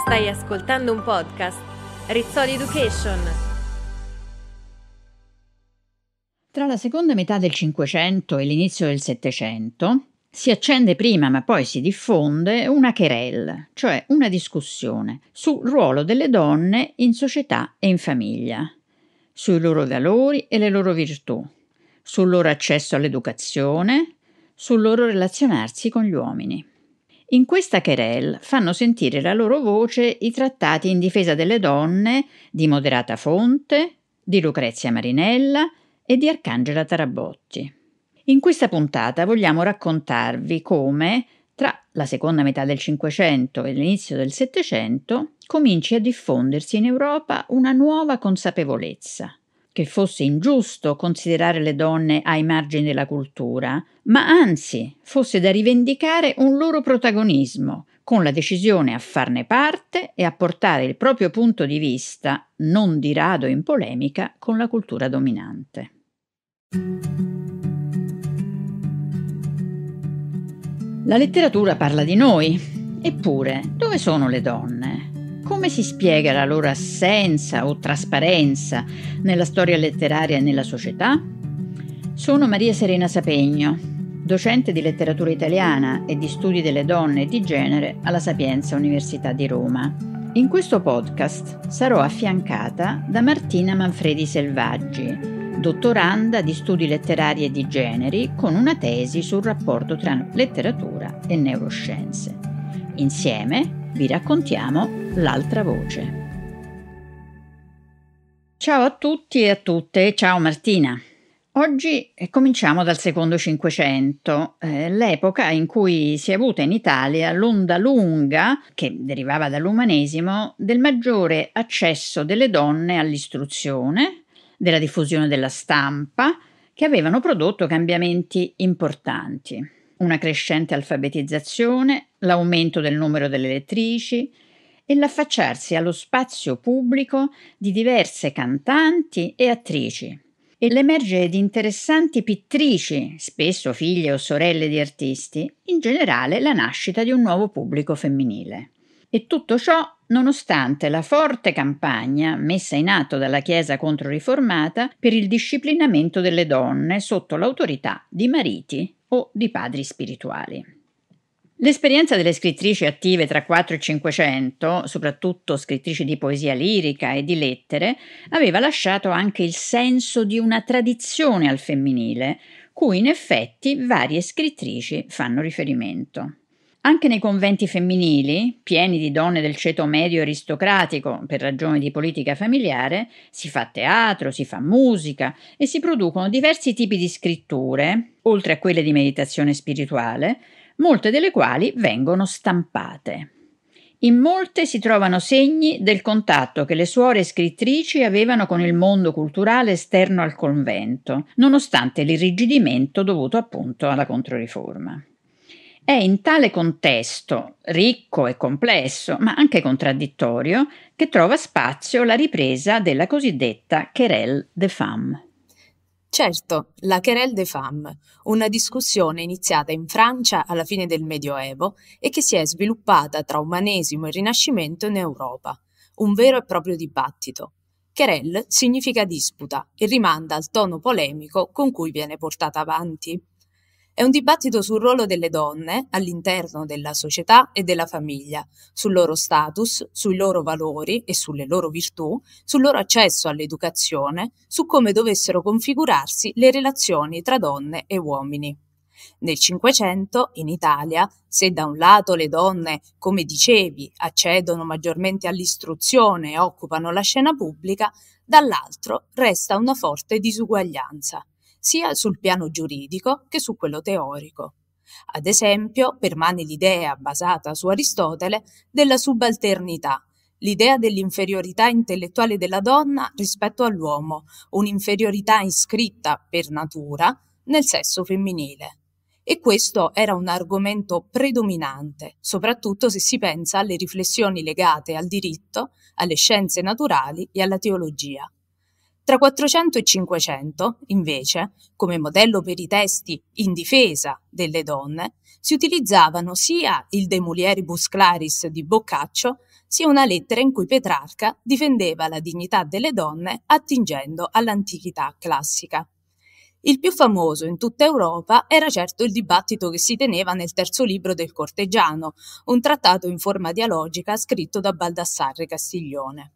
Stai ascoltando un podcast Rizzoli Education. Tra la seconda metà del Cinquecento e l'inizio del Settecento si accende prima ma poi si diffonde una querelle, cioè una discussione sul ruolo delle donne in società e in famiglia, sui loro valori e le loro virtù, sul loro accesso all'educazione, sul loro relazionarsi con gli uomini. In questa querel fanno sentire la loro voce i trattati in difesa delle donne di Moderata Fonte, di Lucrezia Marinella e di Arcangela Tarabotti. In questa puntata vogliamo raccontarvi come, tra la seconda metà del Cinquecento e l'inizio del Settecento, cominci a diffondersi in Europa una nuova consapevolezza, che fosse ingiusto considerare le donne ai margini della cultura, ma anzi fosse da rivendicare un loro protagonismo, con la decisione a farne parte e a portare il proprio punto di vista, non di rado in polemica, con la cultura dominante. La letteratura parla di noi, eppure dove sono le donne? Come si spiega la loro assenza o trasparenza nella storia letteraria e nella società? Sono Maria Serena Sapegno, docente di letteratura italiana e di studi delle donne e di genere alla Sapienza Università di Roma. In questo podcast sarò affiancata da Martina Manfredi Selvaggi, dottoranda di studi letterari e di generi con una tesi sul rapporto tra letteratura e neuroscienze. Insieme vi raccontiamo l'altra voce. Ciao a tutti e a tutte, ciao Martina. Oggi eh, cominciamo dal secondo Cinquecento, eh, l'epoca in cui si è avuta in Italia l'onda lunga, che derivava dall'umanesimo, del maggiore accesso delle donne all'istruzione, della diffusione della stampa, che avevano prodotto cambiamenti importanti una crescente alfabetizzazione, l'aumento del numero delle lettrici e l'affacciarsi allo spazio pubblico di diverse cantanti e attrici e l'emerge di interessanti pittrici, spesso figlie o sorelle di artisti, in generale la nascita di un nuovo pubblico femminile. E tutto ciò nonostante la forte campagna messa in atto dalla Chiesa controriformata per il disciplinamento delle donne sotto l'autorità di mariti o di padri spirituali. L'esperienza delle scrittrici attive tra 4 e 500, soprattutto scrittrici di poesia lirica e di lettere, aveva lasciato anche il senso di una tradizione al femminile, cui in effetti varie scrittrici fanno riferimento. Anche nei conventi femminili, pieni di donne del ceto medio aristocratico per ragioni di politica familiare, si fa teatro, si fa musica e si producono diversi tipi di scritture, oltre a quelle di meditazione spirituale, molte delle quali vengono stampate. In molte si trovano segni del contatto che le suore scrittrici avevano con il mondo culturale esterno al convento, nonostante l'irrigidimento dovuto appunto alla Controriforma. È in tale contesto, ricco e complesso, ma anche contraddittorio, che trova spazio la ripresa della cosiddetta querelle de femmes. Certo, la querelle des femmes, una discussione iniziata in Francia alla fine del Medioevo e che si è sviluppata tra Umanesimo e Rinascimento in Europa, un vero e proprio dibattito. Querelle significa disputa e rimanda al tono polemico con cui viene portata avanti. È un dibattito sul ruolo delle donne all'interno della società e della famiglia, sul loro status, sui loro valori e sulle loro virtù, sul loro accesso all'educazione, su come dovessero configurarsi le relazioni tra donne e uomini. Nel Cinquecento, in Italia, se da un lato le donne, come dicevi, accedono maggiormente all'istruzione e occupano la scena pubblica, dall'altro resta una forte disuguaglianza sia sul piano giuridico che su quello teorico. Ad esempio, permane l'idea, basata su Aristotele, della subalternità, l'idea dell'inferiorità intellettuale della donna rispetto all'uomo, un'inferiorità iscritta per natura nel sesso femminile. E questo era un argomento predominante, soprattutto se si pensa alle riflessioni legate al diritto, alle scienze naturali e alla teologia. Tra 400 e 500, invece, come modello per i testi in difesa delle donne, si utilizzavano sia il De mulieribus claris di Boccaccio, sia una lettera in cui Petrarca difendeva la dignità delle donne attingendo all'antichità classica. Il più famoso in tutta Europa era certo il dibattito che si teneva nel terzo libro del Cortegiano, un trattato in forma dialogica scritto da Baldassarre Castiglione.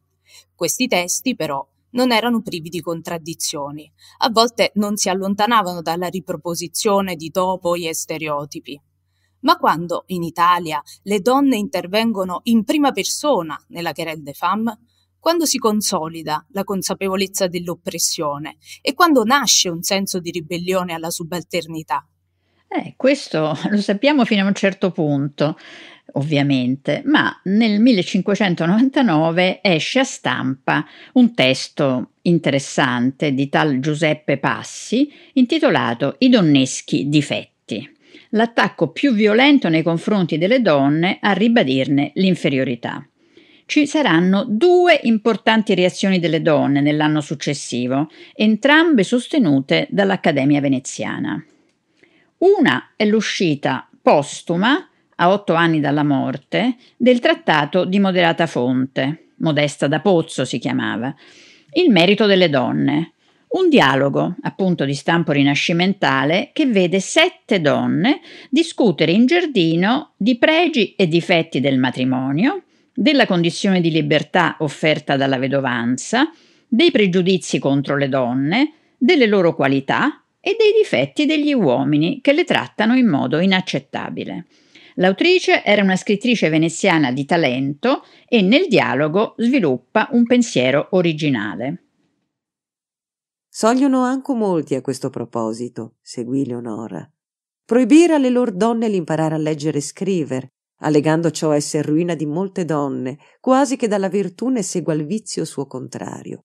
Questi testi, però, non erano privi di contraddizioni, a volte non si allontanavano dalla riproposizione di topoi e stereotipi. Ma quando, in Italia, le donne intervengono in prima persona nella querelle de femme, quando si consolida la consapevolezza dell'oppressione e quando nasce un senso di ribellione alla subalternità. Eh, questo lo sappiamo fino a un certo punto ovviamente, ma nel 1599 esce a stampa un testo interessante di tal Giuseppe Passi intitolato I donneschi difetti, l'attacco più violento nei confronti delle donne a ribadirne l'inferiorità ci saranno due importanti reazioni delle donne nell'anno successivo, entrambe sostenute dall'Accademia veneziana. Una è l'uscita postuma a otto anni dalla morte, del trattato di moderata fonte, Modesta da Pozzo si chiamava, Il merito delle donne, un dialogo, appunto di stampo rinascimentale, che vede sette donne discutere in giardino di pregi e difetti del matrimonio, della condizione di libertà offerta dalla vedovanza, dei pregiudizi contro le donne, delle loro qualità e dei difetti degli uomini che le trattano in modo inaccettabile. L'autrice era una scrittrice veneziana di talento e nel dialogo sviluppa un pensiero originale. Sogliono anche molti a questo proposito, seguì Leonora. Proibire alle loro donne l'imparare a leggere e scrivere, allegando ciò essere ruina di molte donne, quasi che dalla virtù ne segua il vizio suo contrario.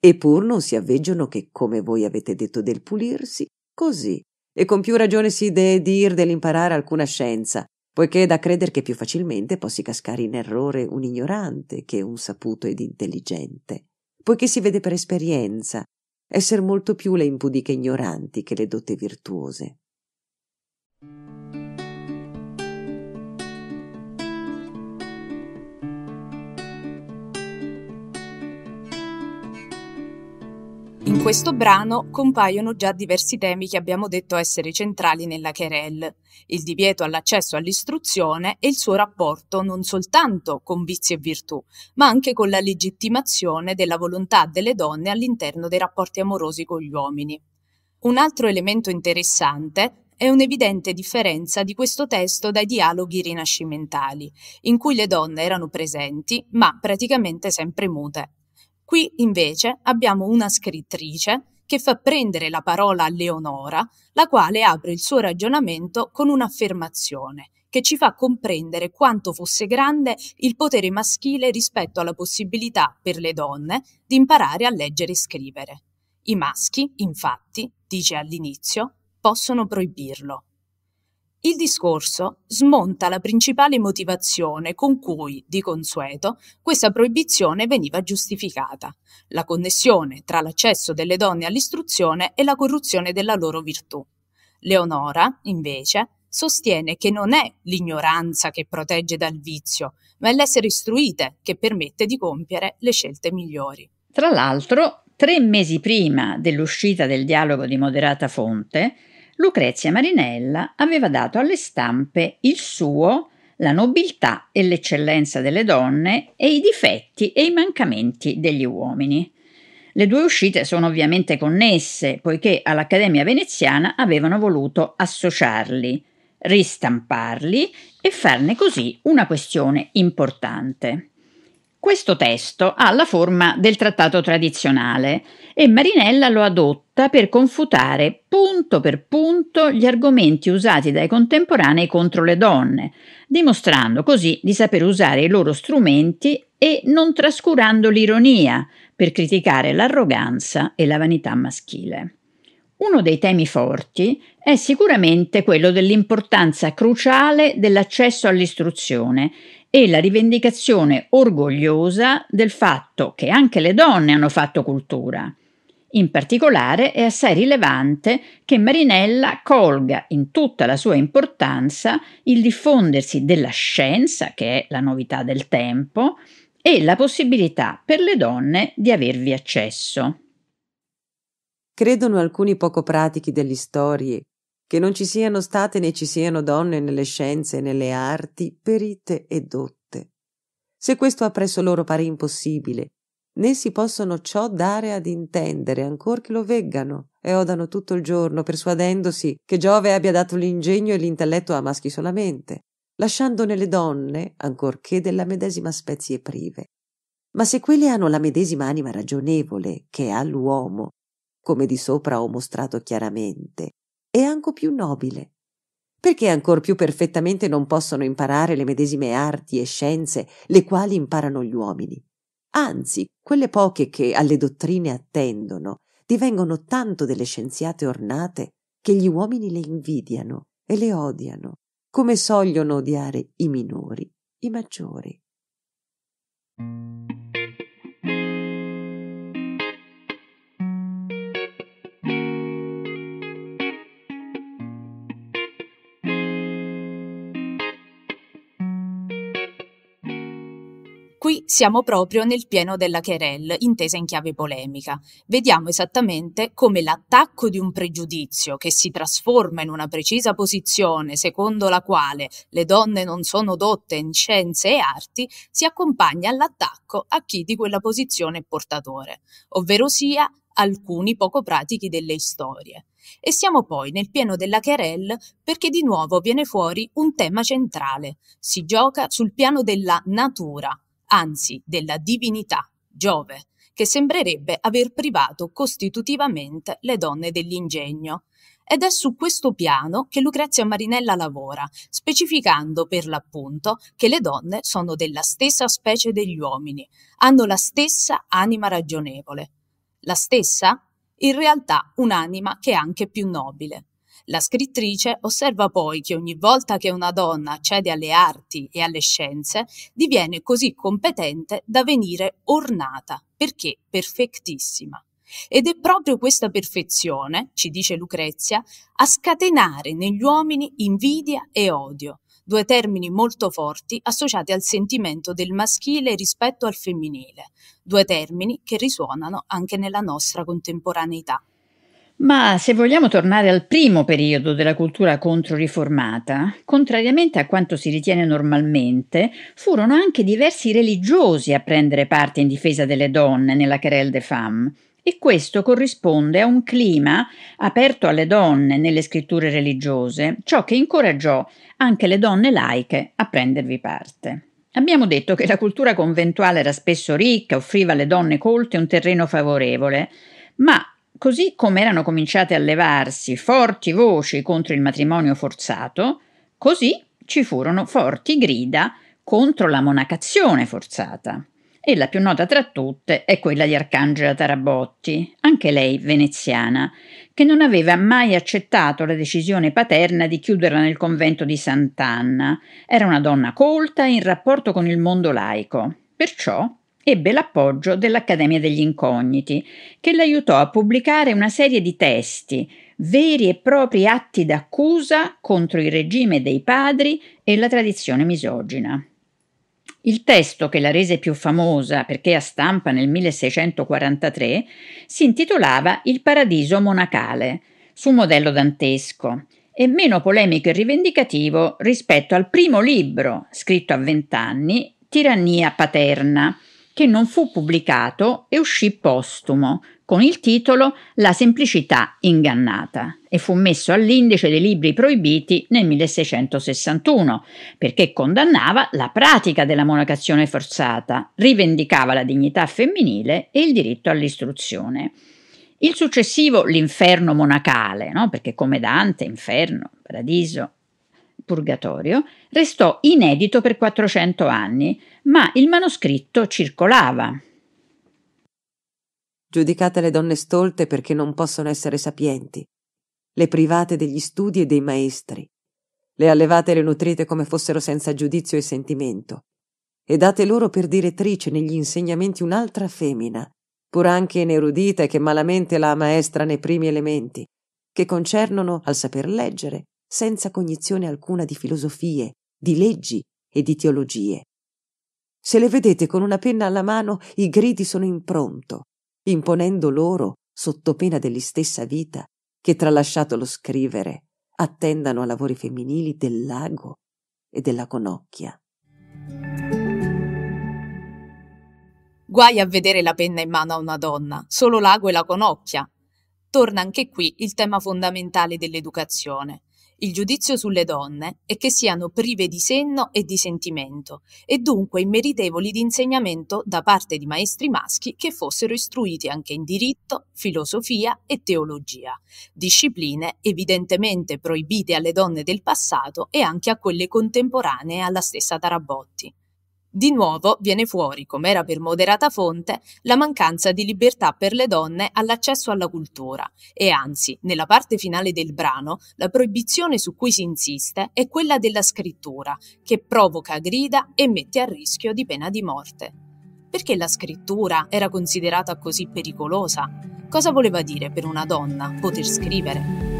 Eppur non si avveggiano che, come voi avete detto del pulirsi, così, e con più ragione si dee dir dell'imparare alcuna scienza, poiché è da credere che più facilmente possi cascare in errore un ignorante che un saputo ed intelligente, poiché si vede per esperienza essere molto più le impudiche ignoranti che le dotte virtuose. In questo brano compaiono già diversi temi che abbiamo detto essere centrali nella Querelle, il divieto all'accesso all'istruzione e il suo rapporto non soltanto con vizi e virtù, ma anche con la legittimazione della volontà delle donne all'interno dei rapporti amorosi con gli uomini. Un altro elemento interessante è un'evidente differenza di questo testo dai dialoghi rinascimentali, in cui le donne erano presenti, ma praticamente sempre mute. Qui invece abbiamo una scrittrice che fa prendere la parola a Leonora, la quale apre il suo ragionamento con un'affermazione che ci fa comprendere quanto fosse grande il potere maschile rispetto alla possibilità per le donne di imparare a leggere e scrivere. I maschi, infatti, dice all'inizio, possono proibirlo, il discorso smonta la principale motivazione con cui, di consueto, questa proibizione veniva giustificata, la connessione tra l'accesso delle donne all'istruzione e la corruzione della loro virtù. Leonora, invece, sostiene che non è l'ignoranza che protegge dal vizio, ma è l'essere istruite che permette di compiere le scelte migliori. Tra l'altro, tre mesi prima dell'uscita del dialogo di moderata fonte, Lucrezia Marinella aveva dato alle stampe il suo la nobiltà e l'eccellenza delle donne e i difetti e i mancamenti degli uomini. Le due uscite sono ovviamente connesse, poiché all'Accademia veneziana avevano voluto associarli, ristamparli e farne così una questione importante. Questo testo ha la forma del trattato tradizionale e Marinella lo adotta per confutare punto per punto gli argomenti usati dai contemporanei contro le donne, dimostrando così di saper usare i loro strumenti e non trascurando l'ironia per criticare l'arroganza e la vanità maschile. Uno dei temi forti è sicuramente quello dell'importanza cruciale dell'accesso all'istruzione e la rivendicazione orgogliosa del fatto che anche le donne hanno fatto cultura. In particolare è assai rilevante che Marinella colga in tutta la sua importanza il diffondersi della scienza, che è la novità del tempo, e la possibilità per le donne di avervi accesso. Credono alcuni poco pratici degli storie che non ci siano state né ci siano donne nelle scienze e nelle arti perite e dotte. Se questo appresso loro pare impossibile, né si possono ciò dare ad intendere, ancor che lo veggano e odano tutto il giorno, persuadendosi che Giove abbia dato l'ingegno e l'intelletto a maschi solamente, lasciandone le donne, ancorché della medesima spezie prive. Ma se quelle hanno la medesima anima ragionevole che ha l'uomo, come di sopra ho mostrato chiaramente, e anco più nobile. Perché ancor più perfettamente non possono imparare le medesime arti e scienze le quali imparano gli uomini. Anzi, quelle poche che alle dottrine attendono divengono tanto delle scienziate ornate che gli uomini le invidiano e le odiano, come sogliono odiare i minori, i maggiori. Siamo proprio nel pieno della querelle, intesa in chiave polemica. Vediamo esattamente come l'attacco di un pregiudizio che si trasforma in una precisa posizione secondo la quale le donne non sono dotte in scienze e arti si accompagna all'attacco a chi di quella posizione è portatore, ovvero sia alcuni poco pratichi delle storie. E siamo poi nel pieno della querelle perché di nuovo viene fuori un tema centrale. Si gioca sul piano della natura, anzi della divinità Giove, che sembrerebbe aver privato costitutivamente le donne dell'ingegno. Ed è su questo piano che Lucrezia Marinella lavora, specificando per l'appunto che le donne sono della stessa specie degli uomini, hanno la stessa anima ragionevole. La stessa? In realtà un'anima che è anche più nobile. La scrittrice osserva poi che ogni volta che una donna accede alle arti e alle scienze, diviene così competente da venire ornata, perché perfettissima. Ed è proprio questa perfezione, ci dice Lucrezia, a scatenare negli uomini invidia e odio, due termini molto forti associati al sentimento del maschile rispetto al femminile, due termini che risuonano anche nella nostra contemporaneità. Ma se vogliamo tornare al primo periodo della cultura controriformata, contrariamente a quanto si ritiene normalmente, furono anche diversi religiosi a prendere parte in difesa delle donne nella querelle des femmes. E questo corrisponde a un clima aperto alle donne nelle scritture religiose, ciò che incoraggiò anche le donne laiche a prendervi parte. Abbiamo detto che la cultura conventuale era spesso ricca, offriva alle donne colte un terreno favorevole, ma Così come erano cominciate a levarsi forti voci contro il matrimonio forzato, così ci furono forti grida contro la monacazione forzata. E la più nota tra tutte è quella di Arcangela Tarabotti, anche lei veneziana, che non aveva mai accettato la decisione paterna di chiuderla nel convento di Sant'Anna. Era una donna colta in rapporto con il mondo laico. Perciò ebbe l'appoggio dell'Accademia degli Incogniti, che l'aiutò a pubblicare una serie di testi, veri e propri atti d'accusa contro il regime dei padri e la tradizione misogina. Il testo che la rese più famosa, perché a stampa nel 1643, si intitolava Il paradiso monacale, su modello dantesco, e meno polemico e rivendicativo rispetto al primo libro, scritto a vent'anni, Tirannia paterna, che non fu pubblicato e uscì postumo con il titolo La semplicità ingannata e fu messo all'indice dei libri proibiti nel 1661 perché condannava la pratica della monacazione forzata, rivendicava la dignità femminile e il diritto all'istruzione. Il successivo L'inferno monacale, no? perché come Dante, inferno, paradiso, Purgatorio, restò inedito per 400 anni, ma il manoscritto circolava. Giudicate le donne stolte perché non possono essere sapienti, le private degli studi e dei maestri, le allevate e le nutrite come fossero senza giudizio e sentimento, e date loro per direttrice negli insegnamenti un'altra femmina, pur anche inerudita e che malamente la maestra nei primi elementi, che concernono al saper leggere, senza cognizione alcuna di filosofie, di leggi e di teologie. Se le vedete con una penna alla mano, i gridi sono in pronto, imponendo loro, sotto pena dell'istessa vita, che tralasciato lo scrivere, attendano a lavori femminili del lago e della conocchia. Guai a vedere la penna in mano a una donna, solo l'ago e la conocchia. Torna anche qui il tema fondamentale dell'educazione, il giudizio sulle donne è che siano prive di senno e di sentimento e dunque immeritevoli di insegnamento da parte di maestri maschi che fossero istruiti anche in diritto, filosofia e teologia, discipline evidentemente proibite alle donne del passato e anche a quelle contemporanee alla stessa Tarabotti. Di nuovo viene fuori, com'era per moderata fonte, la mancanza di libertà per le donne all'accesso alla cultura e anzi, nella parte finale del brano, la proibizione su cui si insiste è quella della scrittura, che provoca grida e mette a rischio di pena di morte. Perché la scrittura era considerata così pericolosa? Cosa voleva dire per una donna poter scrivere?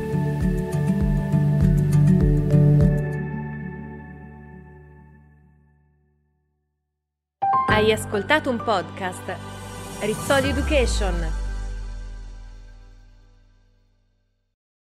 Hai ascoltato un podcast Rizzoli Education.